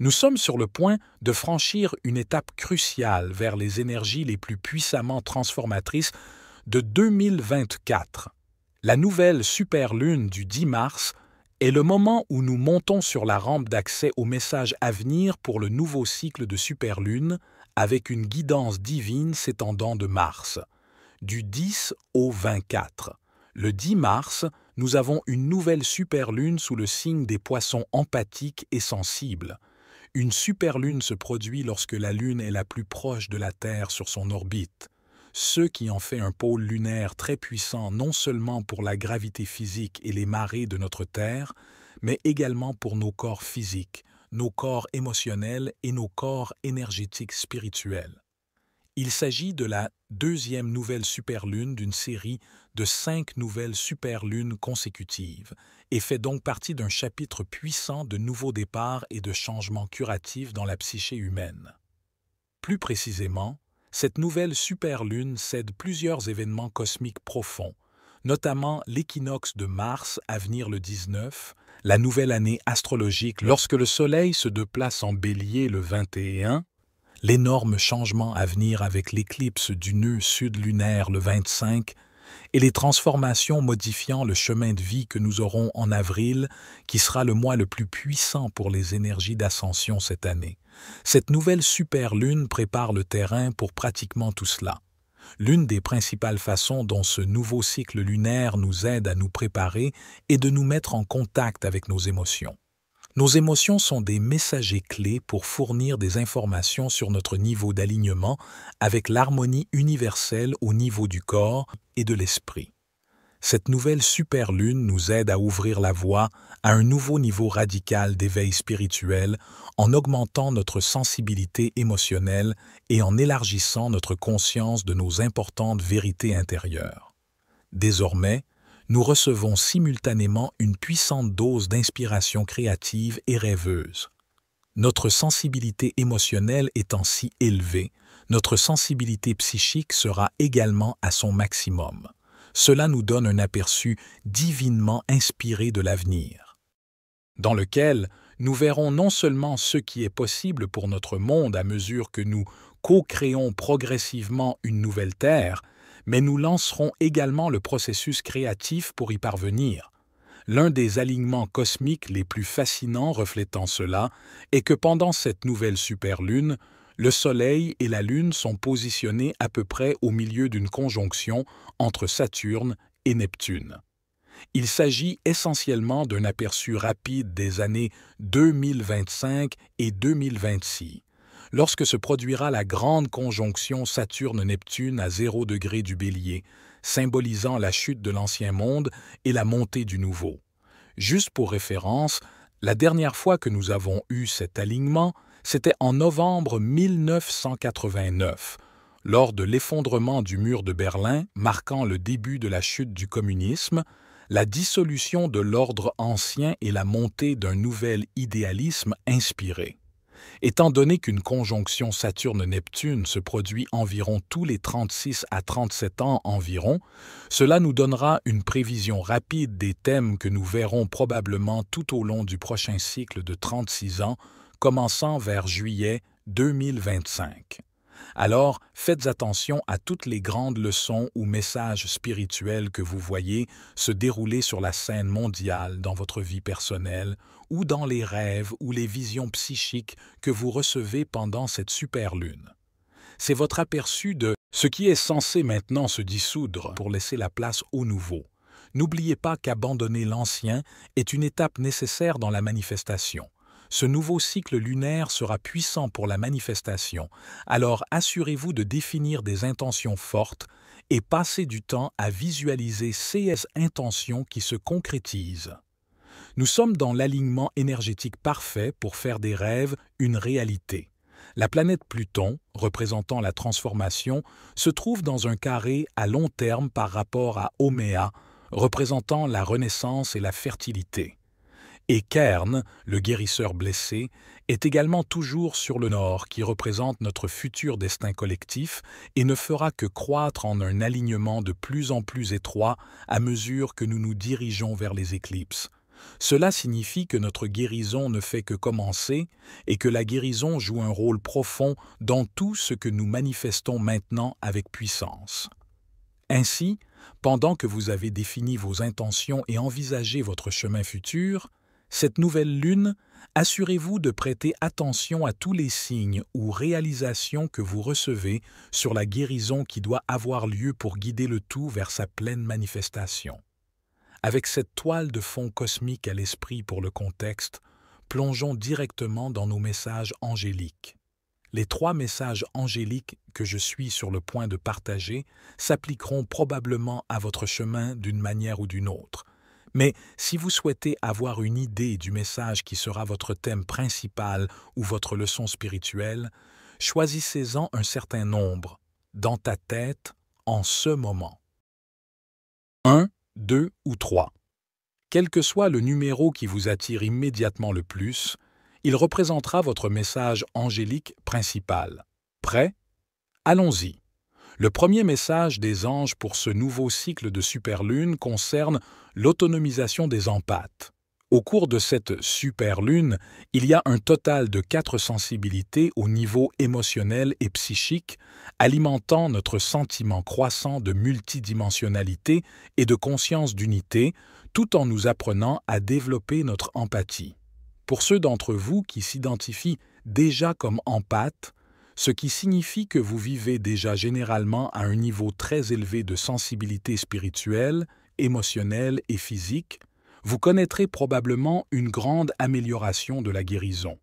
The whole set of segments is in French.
nous sommes sur le point de franchir une étape cruciale vers les énergies les plus puissamment transformatrices de 2024. La nouvelle superlune du 10 mars est le moment où nous montons sur la rampe d'accès au message à venir pour le nouveau cycle de superlune avec une guidance divine s'étendant de mars, du 10 au 24. Le 10 mars, nous avons une nouvelle superlune sous le signe des poissons empathiques et sensibles. Une superlune se produit lorsque la Lune est la plus proche de la Terre sur son orbite, ce qui en fait un pôle lunaire très puissant non seulement pour la gravité physique et les marées de notre Terre, mais également pour nos corps physiques, nos corps émotionnels et nos corps énergétiques spirituels. Il s'agit de la deuxième nouvelle superlune d'une série de cinq nouvelles superlunes consécutives et fait donc partie d'un chapitre puissant de nouveaux départs et de changements curatifs dans la psyché humaine. Plus précisément, cette nouvelle superlune cède plusieurs événements cosmiques profonds, notamment l'équinoxe de Mars à venir le 19, la nouvelle année astrologique lorsque le Soleil se déplace en bélier le 21, l'énorme changement à venir avec l'éclipse du nœud sud-lunaire le 25 et les transformations modifiant le chemin de vie que nous aurons en avril, qui sera le mois le plus puissant pour les énergies d'ascension cette année. Cette nouvelle super-lune prépare le terrain pour pratiquement tout cela. L'une des principales façons dont ce nouveau cycle lunaire nous aide à nous préparer est de nous mettre en contact avec nos émotions. Nos émotions sont des messagers clés pour fournir des informations sur notre niveau d'alignement avec l'harmonie universelle au niveau du corps et de l'esprit. Cette nouvelle super lune nous aide à ouvrir la voie à un nouveau niveau radical d'éveil spirituel en augmentant notre sensibilité émotionnelle et en élargissant notre conscience de nos importantes vérités intérieures. Désormais, nous recevons simultanément une puissante dose d'inspiration créative et rêveuse. Notre sensibilité émotionnelle étant si élevée, notre sensibilité psychique sera également à son maximum. Cela nous donne un aperçu divinement inspiré de l'avenir, dans lequel nous verrons non seulement ce qui est possible pour notre monde à mesure que nous co-créons progressivement une nouvelle Terre, mais nous lancerons également le processus créatif pour y parvenir. L'un des alignements cosmiques les plus fascinants reflétant cela est que pendant cette nouvelle superlune, le Soleil et la Lune sont positionnés à peu près au milieu d'une conjonction entre Saturne et Neptune. Il s'agit essentiellement d'un aperçu rapide des années 2025 et 2026 lorsque se produira la grande conjonction Saturne-Neptune à zéro degré du bélier, symbolisant la chute de l'ancien monde et la montée du nouveau. Juste pour référence, la dernière fois que nous avons eu cet alignement, c'était en novembre 1989, lors de l'effondrement du mur de Berlin marquant le début de la chute du communisme, la dissolution de l'ordre ancien et la montée d'un nouvel idéalisme inspiré étant donné qu'une conjonction Saturne-Neptune se produit environ tous les 36 à 37 ans environ, cela nous donnera une prévision rapide des thèmes que nous verrons probablement tout au long du prochain cycle de 36 ans, commençant vers juillet 2025. Alors, faites attention à toutes les grandes leçons ou messages spirituels que vous voyez se dérouler sur la scène mondiale dans votre vie personnelle ou dans les rêves ou les visions psychiques que vous recevez pendant cette super lune. C'est votre aperçu de ce qui est censé maintenant se dissoudre pour laisser la place au nouveau. N'oubliez pas qu'abandonner l'ancien est une étape nécessaire dans la manifestation. Ce nouveau cycle lunaire sera puissant pour la manifestation, alors assurez-vous de définir des intentions fortes et passez du temps à visualiser ces intentions qui se concrétisent. Nous sommes dans l'alignement énergétique parfait pour faire des rêves une réalité. La planète Pluton, représentant la transformation, se trouve dans un carré à long terme par rapport à Oméa, représentant la renaissance et la fertilité. Et Kern, le guérisseur blessé, est également toujours sur le nord qui représente notre futur destin collectif et ne fera que croître en un alignement de plus en plus étroit à mesure que nous nous dirigeons vers les éclipses. Cela signifie que notre guérison ne fait que commencer et que la guérison joue un rôle profond dans tout ce que nous manifestons maintenant avec puissance. Ainsi, pendant que vous avez défini vos intentions et envisagé votre chemin futur, cette nouvelle lune, assurez-vous de prêter attention à tous les signes ou réalisations que vous recevez sur la guérison qui doit avoir lieu pour guider le tout vers sa pleine manifestation. Avec cette toile de fond cosmique à l'esprit pour le contexte, plongeons directement dans nos messages angéliques. Les trois messages angéliques que je suis sur le point de partager s'appliqueront probablement à votre chemin d'une manière ou d'une autre, mais si vous souhaitez avoir une idée du message qui sera votre thème principal ou votre leçon spirituelle, choisissez-en un certain nombre, dans ta tête, en ce moment. 1, 2 ou 3. Quel que soit le numéro qui vous attire immédiatement le plus, il représentera votre message angélique principal. Prêt Allons-y. Le premier message des anges pour ce nouveau cycle de superlune concerne l'autonomisation des empathes. Au cours de cette superlune, il y a un total de quatre sensibilités au niveau émotionnel et psychique, alimentant notre sentiment croissant de multidimensionnalité et de conscience d'unité, tout en nous apprenant à développer notre empathie. Pour ceux d'entre vous qui s'identifient déjà comme empathes, ce qui signifie que vous vivez déjà généralement à un niveau très élevé de sensibilité spirituelle, émotionnelle et physique, vous connaîtrez probablement une grande amélioration de la guérison.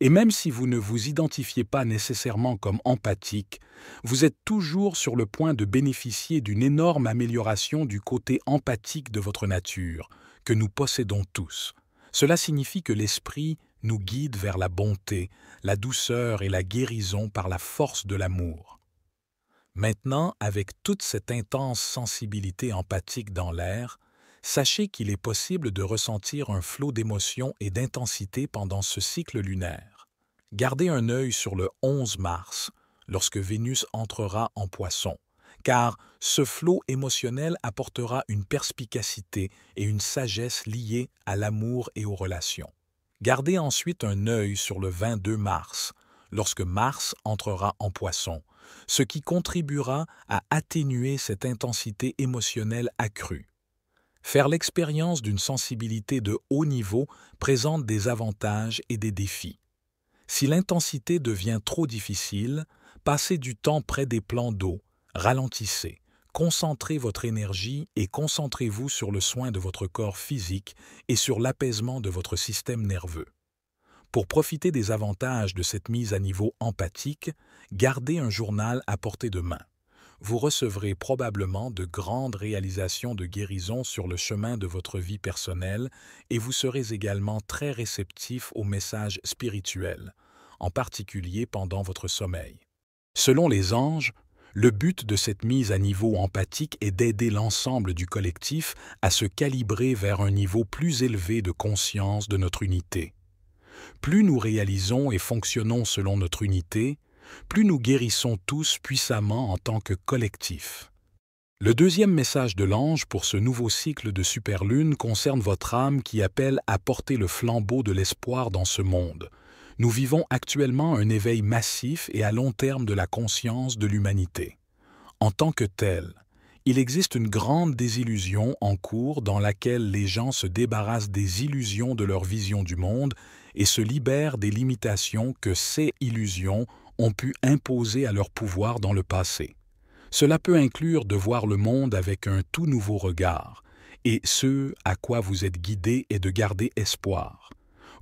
Et même si vous ne vous identifiez pas nécessairement comme empathique, vous êtes toujours sur le point de bénéficier d'une énorme amélioration du côté empathique de votre nature, que nous possédons tous. Cela signifie que l'esprit nous guide vers la bonté, la douceur et la guérison par la force de l'amour. Maintenant, avec toute cette intense sensibilité empathique dans l'air, sachez qu'il est possible de ressentir un flot d'émotions et d'intensité pendant ce cycle lunaire. Gardez un œil sur le 11 mars, lorsque Vénus entrera en poisson, car ce flot émotionnel apportera une perspicacité et une sagesse liées à l'amour et aux relations. Gardez ensuite un œil sur le 22 mars, lorsque Mars entrera en poisson, ce qui contribuera à atténuer cette intensité émotionnelle accrue. Faire l'expérience d'une sensibilité de haut niveau présente des avantages et des défis. Si l'intensité devient trop difficile, passez du temps près des plans d'eau, ralentissez, Concentrez votre énergie et concentrez-vous sur le soin de votre corps physique et sur l'apaisement de votre système nerveux. Pour profiter des avantages de cette mise à niveau empathique, gardez un journal à portée de main. Vous recevrez probablement de grandes réalisations de guérison sur le chemin de votre vie personnelle et vous serez également très réceptif aux messages spirituels, en particulier pendant votre sommeil. Selon les anges, le but de cette mise à niveau empathique est d'aider l'ensemble du collectif à se calibrer vers un niveau plus élevé de conscience de notre unité. Plus nous réalisons et fonctionnons selon notre unité, plus nous guérissons tous puissamment en tant que collectif. Le deuxième message de l'ange pour ce nouveau cycle de superlune concerne votre âme qui appelle à porter le flambeau de l'espoir dans ce monde, nous vivons actuellement un éveil massif et à long terme de la conscience de l'humanité. En tant que tel, il existe une grande désillusion en cours dans laquelle les gens se débarrassent des illusions de leur vision du monde et se libèrent des limitations que ces illusions ont pu imposer à leur pouvoir dans le passé. Cela peut inclure de voir le monde avec un tout nouveau regard, et ce à quoi vous êtes guidé est de garder espoir.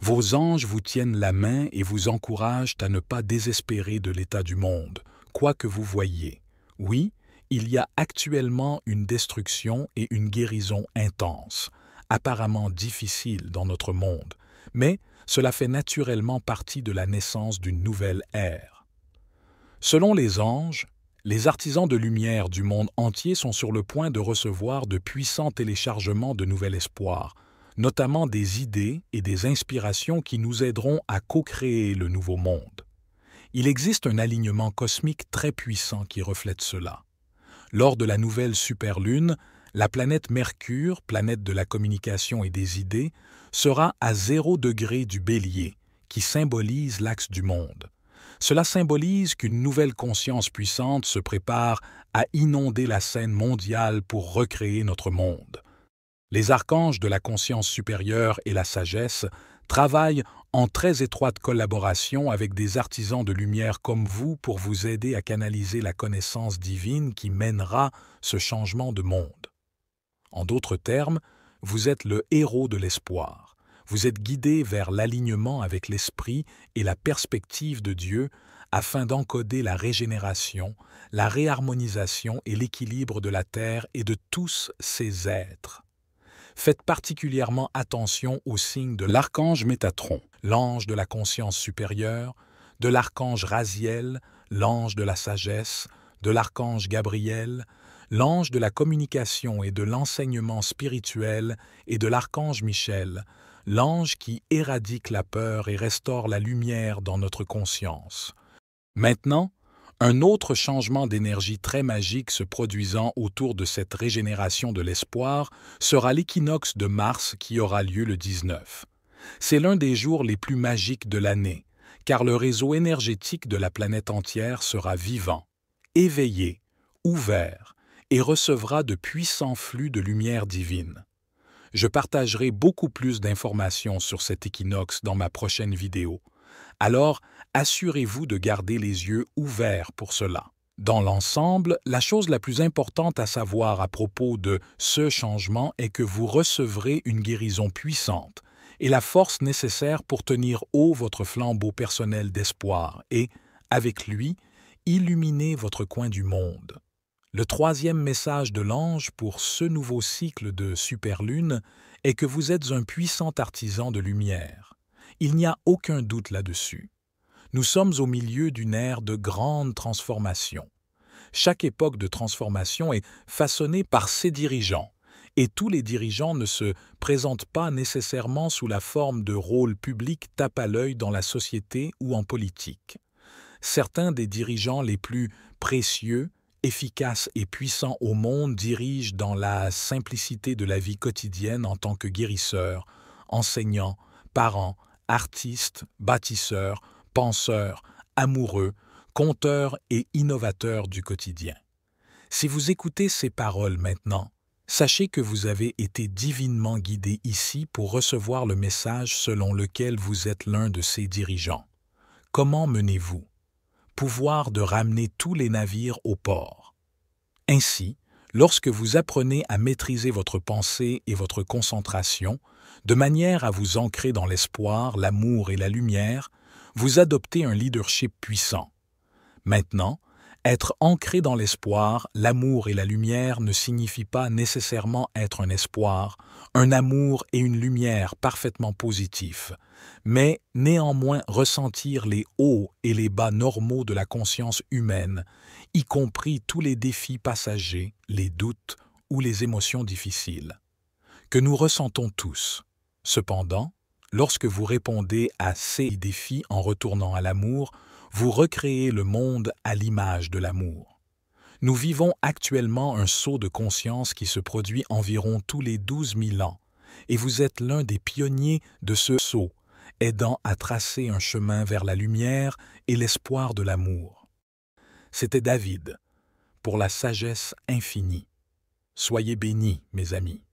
Vos anges vous tiennent la main et vous encouragent à ne pas désespérer de l'état du monde, quoi que vous voyiez. Oui, il y a actuellement une destruction et une guérison intense, apparemment difficile dans notre monde, mais cela fait naturellement partie de la naissance d'une nouvelle ère. Selon les anges, les artisans de lumière du monde entier sont sur le point de recevoir de puissants téléchargements de nouvel espoir, notamment des idées et des inspirations qui nous aideront à co-créer le nouveau monde. Il existe un alignement cosmique très puissant qui reflète cela. Lors de la nouvelle superlune, la planète Mercure, planète de la communication et des idées, sera à zéro degré du bélier, qui symbolise l'axe du monde. Cela symbolise qu'une nouvelle conscience puissante se prépare à inonder la scène mondiale pour recréer notre monde. Les archanges de la conscience supérieure et la sagesse travaillent en très étroite collaboration avec des artisans de lumière comme vous pour vous aider à canaliser la connaissance divine qui mènera ce changement de monde. En d'autres termes, vous êtes le héros de l'espoir. Vous êtes guidé vers l'alignement avec l'esprit et la perspective de Dieu afin d'encoder la régénération, la réharmonisation et l'équilibre de la Terre et de tous ses êtres faites particulièrement attention aux signes de l'archange Métatron, l'ange de la conscience supérieure, de l'archange Raziel, l'ange de la sagesse, de l'archange Gabriel, l'ange de la communication et de l'enseignement spirituel et de l'archange Michel, l'ange qui éradique la peur et restaure la lumière dans notre conscience. Maintenant, un autre changement d'énergie très magique se produisant autour de cette régénération de l'espoir sera l'équinoxe de mars qui aura lieu le 19. C'est l'un des jours les plus magiques de l'année, car le réseau énergétique de la planète entière sera vivant, éveillé, ouvert, et recevra de puissants flux de lumière divine. Je partagerai beaucoup plus d'informations sur cet équinoxe dans ma prochaine vidéo. Alors, assurez-vous de garder les yeux ouverts pour cela. Dans l'ensemble, la chose la plus importante à savoir à propos de ce changement est que vous recevrez une guérison puissante et la force nécessaire pour tenir haut votre flambeau personnel d'espoir et, avec lui, illuminer votre coin du monde. Le troisième message de l'ange pour ce nouveau cycle de superlune est que vous êtes un puissant artisan de lumière. Il n'y a aucun doute là-dessus. Nous sommes au milieu d'une ère de grande transformation. Chaque époque de transformation est façonnée par ses dirigeants, et tous les dirigeants ne se présentent pas nécessairement sous la forme de rôles publics tape à l'œil dans la société ou en politique. Certains des dirigeants les plus précieux, efficaces et puissants au monde dirigent dans la simplicité de la vie quotidienne en tant que guérisseurs, enseignants, parents, artiste, bâtisseur, penseur, amoureux, conteur et innovateur du quotidien. Si vous écoutez ces paroles maintenant, sachez que vous avez été divinement guidé ici pour recevoir le message selon lequel vous êtes l'un de ces dirigeants. Comment menez-vous Pouvoir de ramener tous les navires au port. Ainsi, Lorsque vous apprenez à maîtriser votre pensée et votre concentration, de manière à vous ancrer dans l'espoir, l'amour et la lumière, vous adoptez un leadership puissant. Maintenant, être ancré dans l'espoir, l'amour et la lumière ne signifie pas nécessairement être un espoir, un amour et une lumière parfaitement positifs, mais néanmoins ressentir les hauts et les bas normaux de la conscience humaine, y compris tous les défis passagers, les doutes ou les émotions difficiles, que nous ressentons tous. Cependant, Lorsque vous répondez à ces défis en retournant à l'amour, vous recréez le monde à l'image de l'amour. Nous vivons actuellement un saut de conscience qui se produit environ tous les 12 000 ans, et vous êtes l'un des pionniers de ce saut, aidant à tracer un chemin vers la lumière et l'espoir de l'amour. C'était David, pour la sagesse infinie. Soyez bénis, mes amis.